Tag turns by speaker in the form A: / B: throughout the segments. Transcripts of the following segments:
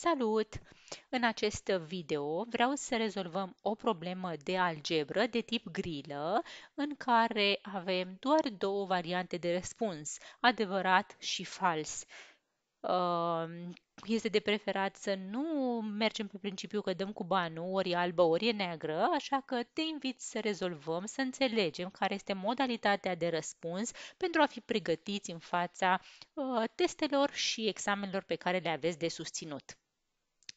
A: Salut! În acest video vreau să rezolvăm o problemă de algebră de tip grilă în care avem doar două variante de răspuns, adevărat și fals. Ehm, este de preferat să nu mergem pe principiu că dăm cu banul, ori e albă, ori e neagră, așa că te invit să rezolvăm, să înțelegem care este modalitatea de răspuns pentru a fi pregătiți în fața ă, testelor și examenelor pe care le aveți de susținut.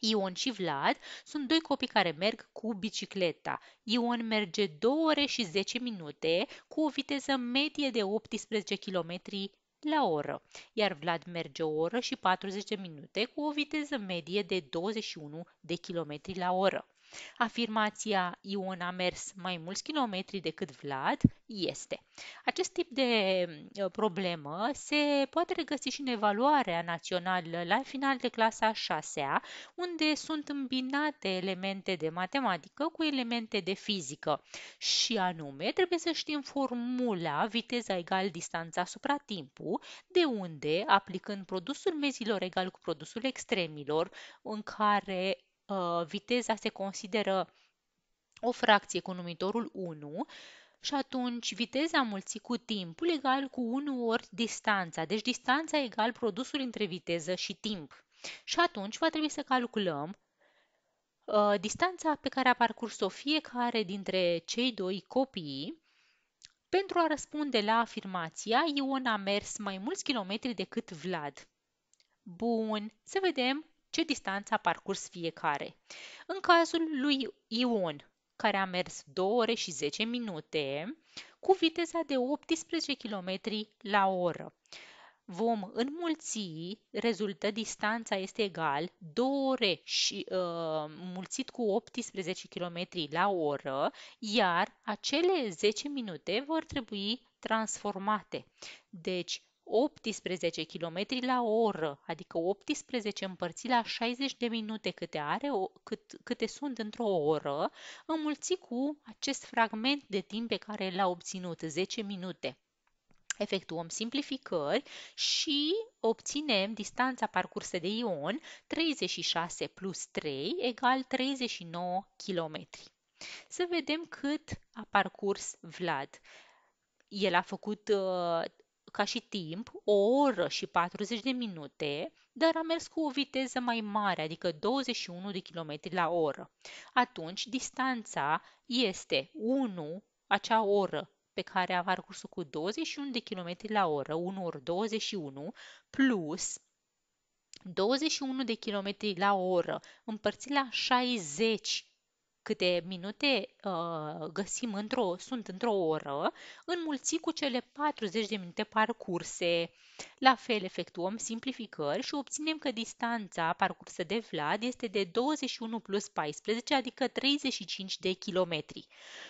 A: Ion și Vlad sunt doi copii care merg cu bicicleta. Ion merge 2 ore și 10 minute cu o viteză medie de 18 km la oră, iar Vlad merge o oră și 40 de minute cu o viteză medie de 21 de km la oră. Afirmația Ion a mers mai mulți kilometri decât Vlad este. Acest tip de uh, problemă se poate regăsi și în evaluarea națională la final de clasa 6-a, unde sunt îmbinate elemente de matematică cu elemente de fizică. Și anume, trebuie să știm formula viteza egal distanța supra timpul, de unde, aplicând produsul mezilor egal cu produsul extremilor, în care Uh, viteza se consideră o fracție cu numitorul 1 și atunci viteza mulțit cu timpul egal cu 1 ori distanța. Deci distanța egal produsul între viteză și timp. Și atunci va trebui să calculăm uh, distanța pe care a parcurs-o fiecare dintre cei doi copii pentru a răspunde la afirmația Ion a mers mai mulți kilometri decât Vlad. Bun, să vedem ce distanță a parcurs fiecare. În cazul lui Ion, care a mers 2 ore și 10 minute, cu viteza de 18 km la oră. Vom înmulți, rezultă distanța este egal 2 ore și uh, ă, mulțit cu 18 km la oră, iar acele 10 minute vor trebui transformate. Deci 18 km la oră, adică 18 împărțit la 60 de minute câte, are, o, cât, câte sunt într-o oră, înmulți cu acest fragment de timp pe care l-a obținut, 10 minute. Efectuăm simplificări și obținem distanța parcursă de ion 36 plus 3 egal 39 km. Să vedem cât a parcurs Vlad el a făcut uh, ca și timp, o oră și 40 de minute, dar a mers cu o viteză mai mare, adică 21 de km la oră. Atunci, distanța este 1, acea oră pe care a parcurs-o cu 21 de km la oră, 1 ori 21, plus 21 de km la oră împărțit la 60 câte minute uh, găsim într-o, sunt într-o oră, înmulți cu cele 40 de minute parcurse. La fel, efectuăm simplificări și obținem că distanța parcursă de Vlad este de 21 plus 14, adică 35 de kilometri.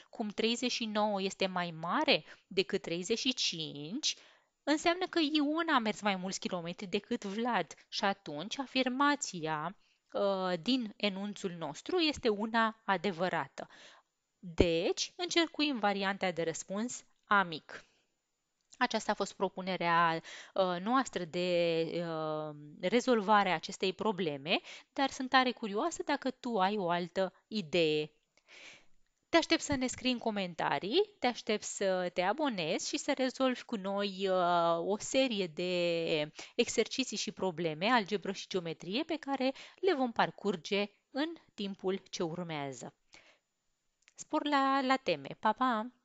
A: Cum 39 este mai mare decât 35, înseamnă că Ion a mers mai mulți kilometri decât Vlad și atunci afirmația Uh, din enunțul nostru este una adevărată. Deci, încercuim varianta de răspuns A mic. Aceasta a fost propunerea uh, noastră de uh, rezolvare a acestei probleme, dar sunt tare curioasă dacă tu ai o altă idee te aștept să ne scrii în comentarii, te aștept să te abonezi și să rezolvi cu noi uh, o serie de exerciții și probleme, algebră și geometrie, pe care le vom parcurge în timpul ce urmează. Spor la, la teme! Pa, pa!